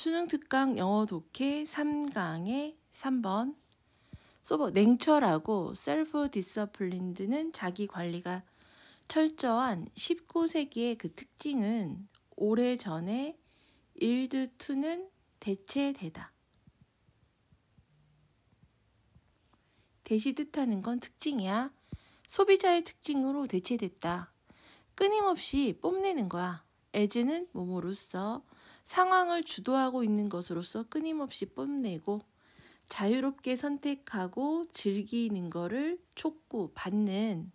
수능 특강 영어 독해 3강의 3번 소보 냉철하고 셀프 디서플린드는 자기 관리가 철저한 19세기의 그 특징은 오래전에 일드 투는 대체되다. 대시 뜻하는 건 특징이야. 소비자의 특징으로 대체됐다. 끊임없이 뽐내는 거야. 에즈는 모모로서 상황을 주도하고 있는 것으로서 끊임없이 뽐내고 자유롭게 선택하고 즐기는 것을 촉구받는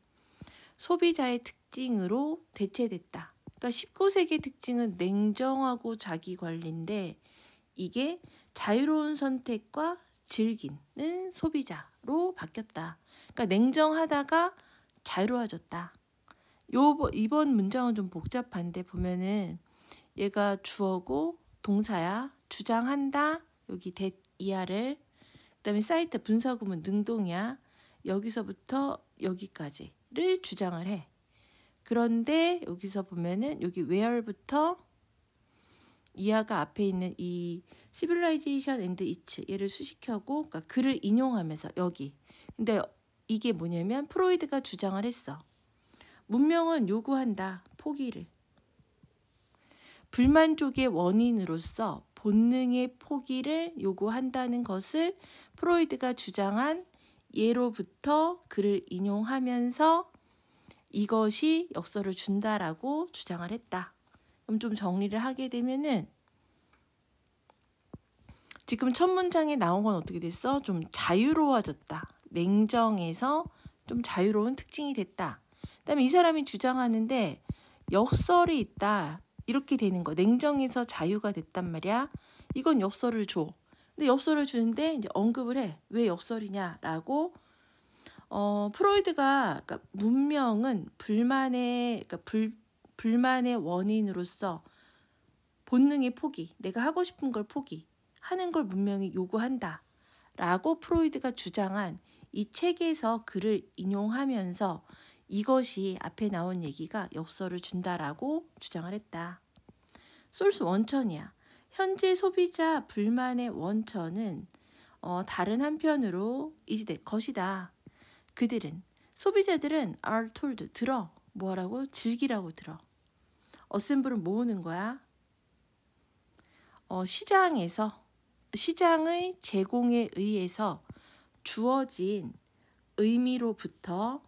소비자의 특징으로 대체됐다. 그러니까 19세기의 특징은 냉정하고 자기 관리인데 이게 자유로운 선택과 즐기는 소비자로 바뀌었다. 그러니까 냉정하다가 자유로워졌다. 요 이번 문장은 좀 복잡한데 보면은 얘가 주어고 동사야. 주장한다. 여기 대 이하를 그다음에 사이트 분사구문 능동이야. 여기서부터 여기까지를 주장을 해. 그런데 여기서 보면은 여기 where부터 이하가 앞에 있는 이 civilization and i t 얘를 수식하고 그러니까 글을 인용하면서 여기. 근데 이게 뭐냐면 프로이드가 주장을 했어. 문명은 요구한다. 포기를. 불만족의 원인으로서 본능의 포기를 요구한다는 것을 프로이드가 주장한 예로부터 그를 인용하면서 이것이 역설을 준다라고 주장을 했다. 그럼 좀 정리를 하게 되면은 지금 첫 문장에 나온 건 어떻게 됐어? 좀 자유로워졌다. 냉정에서 좀 자유로운 특징이 됐다. 그다음에 이 사람이 주장하는데 역설이 있다. 이렇게 되는 거 냉정에서 자유가 됐단 말이야. 이건 엽서를 줘. 근데 엽서를 주는데 이제 언급을 해. 왜엽서이냐라고어 프로이드가 그러니까 문명은 불만의 그러니까 불 불만의 원인으로서 본능의 포기, 내가 하고 싶은 걸 포기 하는 걸 문명이 요구한다. 라고 프로이드가 주장한 이 책에서 글을 인용하면서 이것이 앞에 나온 얘기가 역설을 준다라고 주장을 했다. 소스 원천이야. 현재 소비자 불만의 원천은 어, 다른 한편으로 이될 것이다. 그들은 소비자들은 are told 들어 뭐라고 즐기라고 들어. 어셈블은 모으는 거야. 어, 시장에서 시장의 제공에 의해서 주어진 의미로부터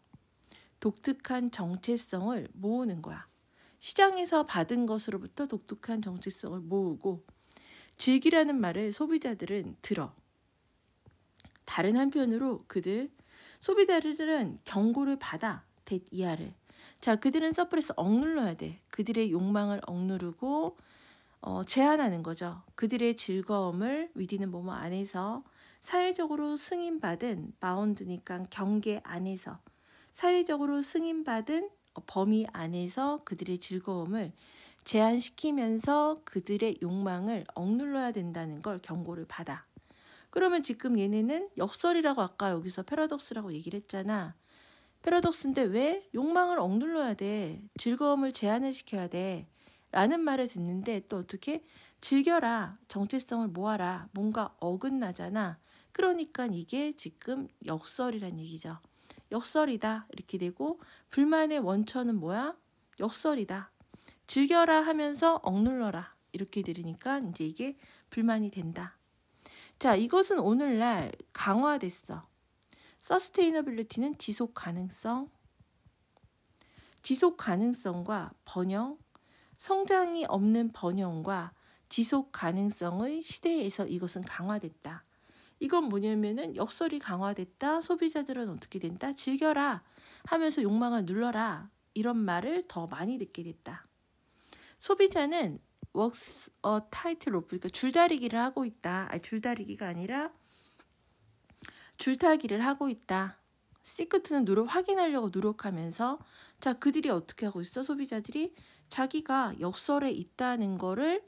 독특한 정체성을 모으는 거야. 시장에서 받은 것으로부터 독특한 정체성을 모으고 즐기라는 말을 소비자들은 들어. 다른 한편으로 그들 소비자들은 경고를 받아 대 이하를 자 그들은 서프레스 억눌러야 돼 그들의 욕망을 억누르고 어, 제한하는 거죠 그들의 즐거움을 위디는 모모 안에서 사회적으로 승인받은 마운드니까 경계 안에서 사회적으로 승인받은 범위 안에서 그들의 즐거움을 제한시키면서 그들의 욕망을 억눌러야 된다는 걸 경고를 받아. 그러면 지금 얘네는 역설이라고 아까 여기서 패러독스라고 얘기를 했잖아. 패러독스인데 왜 욕망을 억눌러야 돼? 즐거움을 제한을 시켜야 돼. 라는 말을 듣는데 또 어떻게 즐겨라, 정체성을 모아라, 뭔가 어긋나잖아. 그러니까 이게 지금 역설이란 얘기죠. 역설이다 이렇게 되고 불만의 원천은 뭐야? 역설이다. 즐겨라 하면서 억눌러라 이렇게 들으니까 이제 이게 불만이 된다. 자 이것은 오늘날 강화됐어. 서스테이너빌리티는 지속 가능성, 지속 가능성과 번영, 성장이 없는 번영과 지속 가능성의 시대에서 이것은 강화됐다. 이건 뭐냐면은 역설이 강화됐다. 소비자들은 어떻게 된다. 즐겨라 하면서 욕망을 눌러라. 이런 말을 더 많이 듣게 됐다. 소비자는 works a tight rope 그러니까 줄다리기를 하고 있다. 아니, 줄다리기가 아니라 줄타기를 하고 있다. 시크트는 노력 확인하려고 노력하면서 자 그들이 어떻게 하고 있어 소비자들이 자기가 역설에 있다는 거를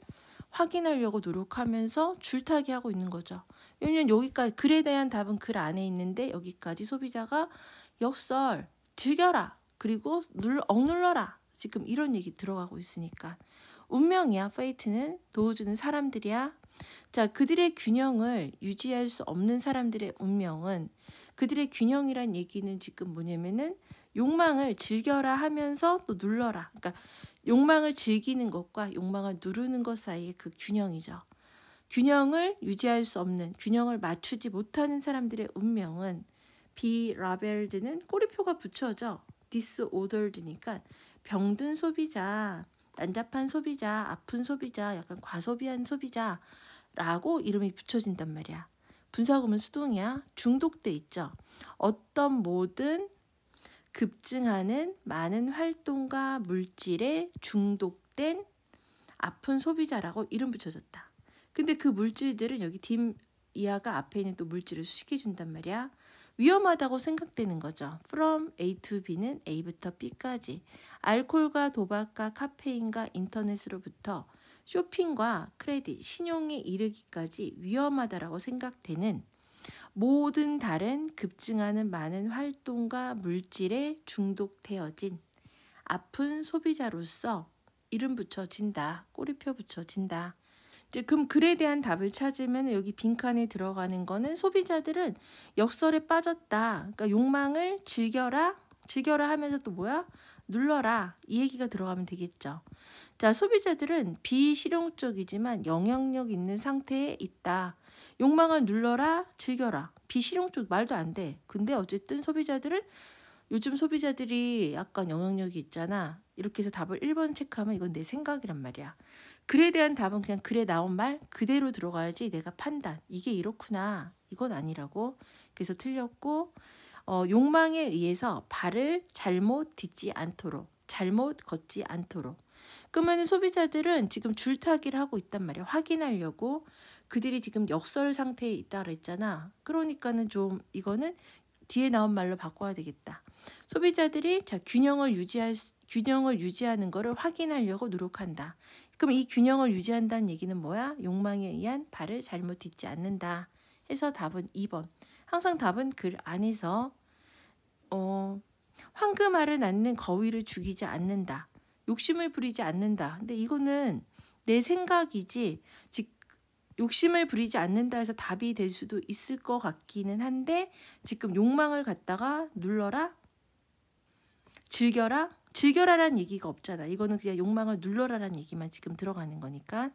확인하려고 노력하면서 줄타기 하고 있는 거죠. 왜냐면 여기까지 글에 대한 답은 글 안에 있는데 여기까지 소비자가 역설 즐겨라 그리고 눌 억눌러라 지금 이런 얘기 들어가고 있으니까 운명이야 페이트는 도와주는 사람들이야 자 그들의 균형을 유지할 수 없는 사람들의 운명은 그들의 균형이란 얘기는 지금 뭐냐면은 욕망을 즐겨라 하면서 또 눌러라 그러니까 욕망을 즐기는 것과 욕망을 누르는 것 사이의 그 균형이죠 균형을 유지할 수 없는 균형을 맞추지 못하는 사람들의 운명은 비라벨드는 꼬리표가 붙여져 디스오더드니까 병든 소비자, 난잡한 소비자, 아픈 소비자, 약간 과소비한 소비자라고 이름이 붙여진단 말이야. 분사구문 수동이야. 중독돼 있죠. 어떤 모든 급증하는 많은 활동과 물질에 중독된 아픈 소비자라고 이름 붙여졌다. 근데 그 물질들은 여기 딤 이하가 앞에 있는 또 물질을 수식해 준단 말이야. 위험하다고 생각되는 거죠. From A to B는 A부터 B까지 알코올과 도박과 카페인과 인터넷으로부터 쇼핑과 크레딧, 신용에 이르기까지 위험하다라고 생각되는 모든 다른 급증하는 많은 활동과 물질에 중독되어진 아픈 소비자로서 이름 붙여진다. 꼬리표 붙여진다. 이제 그럼 글에 대한 답을 찾으면 여기 빈칸에 들어가는 거는 소비자들은 역설에 빠졌다. 그러니까 욕망을 즐겨라, 즐겨라 하면서 또 뭐야? 눌러라. 이 얘기가 들어가면 되겠죠. 자, 소비자들은 비실용적이지만 영향력 있는 상태에 있다. 욕망을 눌러라, 즐겨라. 비실용적 말도 안 돼. 근데 어쨌든 소비자들은 요즘 소비자들이 약간 영향력이 있잖아. 이렇게 해서 답을 1번 체크하면 이건 내 생각이란 말이야. 글에 대한 답은 그냥 글에 나온 말 그대로 들어가야지 내가 판단 이게 이렇구나 이건 아니라고 그래서 틀렸고 어, 욕망에 의해서 발을 잘못 딛지 않도록 잘못 걷지 않도록 그러면 소비자들은 지금 줄타기를 하고 있단 말이야 확인하려고 그들이 지금 역설 상태에 있다 그랬잖아 그러니까는 좀 이거는 뒤에 나온 말로 바꿔야 되겠다 소비자들이 자 균형을 유지할 수 균형을 유지하는 것을 확인하려고 노력한다. 그럼 이 균형을 유지한다는 얘기는 뭐야? 욕망에 의한 발을 잘못 딛지 않는다. 해서 답은 2번. 항상 답은 글 안에서 어, 황금알을 낳는 거위를 죽이지 않는다. 욕심을 부리지 않는다. 근데 이거는 내 생각이지 즉 욕심을 부리지 않는다 해서 답이 될 수도 있을 것 같기는 한데 지금 욕망을 갖다가 눌러라 즐겨라 즐겨라란 얘기가 없잖아. 이거는 그냥 욕망을 눌러라란 얘기만 지금 들어가는 거니까.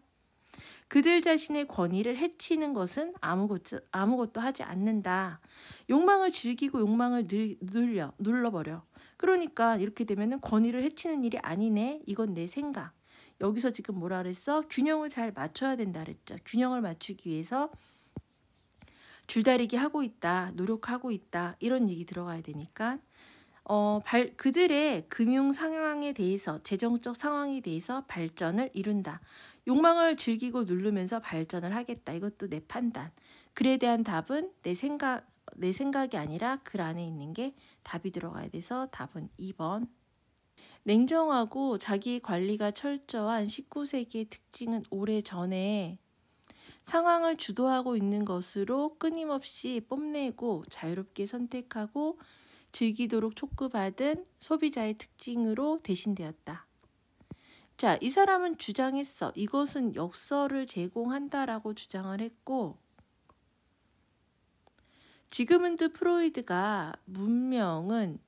그들 자신의 권위를 해치는 것은 아무것도, 아무것도 하지 않는다. 욕망을 즐기고 욕망을 늘, 눌려, 눌러버려. 그러니까 이렇게 되면 권위를 해치는 일이 아니네. 이건 내 생각. 여기서 지금 뭐라 그랬어? 균형을 잘 맞춰야 된다 그랬죠. 균형을 맞추기 위해서 줄다리기 하고 있다. 노력하고 있다. 이런 얘기 들어가야 되니까 어, 발, 그들의 금융 상황에 대해서 재정적 상황에 대해서 발전을 이룬다. 욕망을 즐기고 누르면서 발전을 하겠다. 이것도 내 판단. 글에 대한 답은 내 생각 내 생각이 아니라 글 안에 있는 게 답이 들어가야 돼서 답은 2번. 냉정하고 자기 관리가 철저한 19세기의 특징은 오래 전에 상황을 주도하고 있는 것으로 끊임없이 뽐내고 자유롭게 선택하고 즐기도록 촉구받은 소비자의 특징으로 대신되었다. 자, 이 사람은 주장했어. 이것은 역설을 제공한다라고 주장을 했고, 지그문드 프로이드가 문명은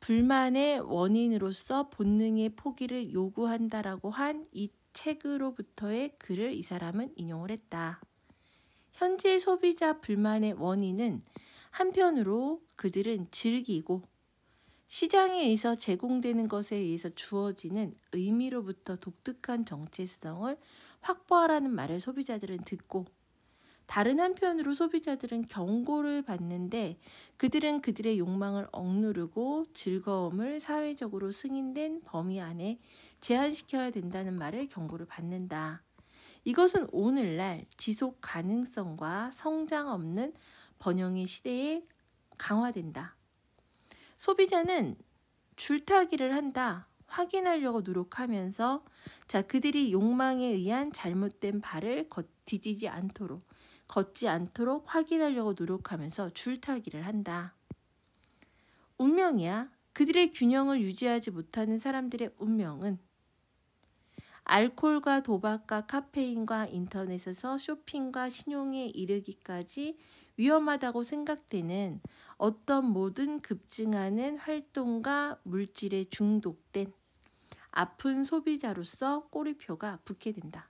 불만의 원인으로서 본능의 포기를 요구한다라고 한 이 책으로부터의 글을 이 사람은 인용을 했다. 현재 소비자 불만의 원인은 한편으로 그들은 즐기고 시장에 의해서 제공되는 것에 의해서 주어지는 의미로부터 독특한 정체성을 확보하라는 말을 소비자들은 듣고 다른 한편으로 소비자들은 경고를 받는데 그들은 그들의 욕망을 억누르고 즐거움을 사회적으로 승인된 범위 안에 제한시켜야 된다는 말을 경고를 받는다. 이것은 오늘날 지속 가능성과 성장 없는 번영의 시대에 강화된다. 소비자는 줄타기를 한다. 확인하려고 노력하면서 자 그들이 욕망에 의한 잘못된 발을 디디지 않도록 걷지 않도록 확인하려고 노력하면서 줄타기를 한다. 운명이야. 그들의 균형을 유지하지 못하는 사람들의 운명은 알코올과 도박과 카페인과 인터넷에서 쇼핑과 신용에 이르기까지 위험하다고 생각되는 어떤 모든 급증하는 활동과 물질에 중독된 아픈 소비자로서 꼬리표가 붙게 된다.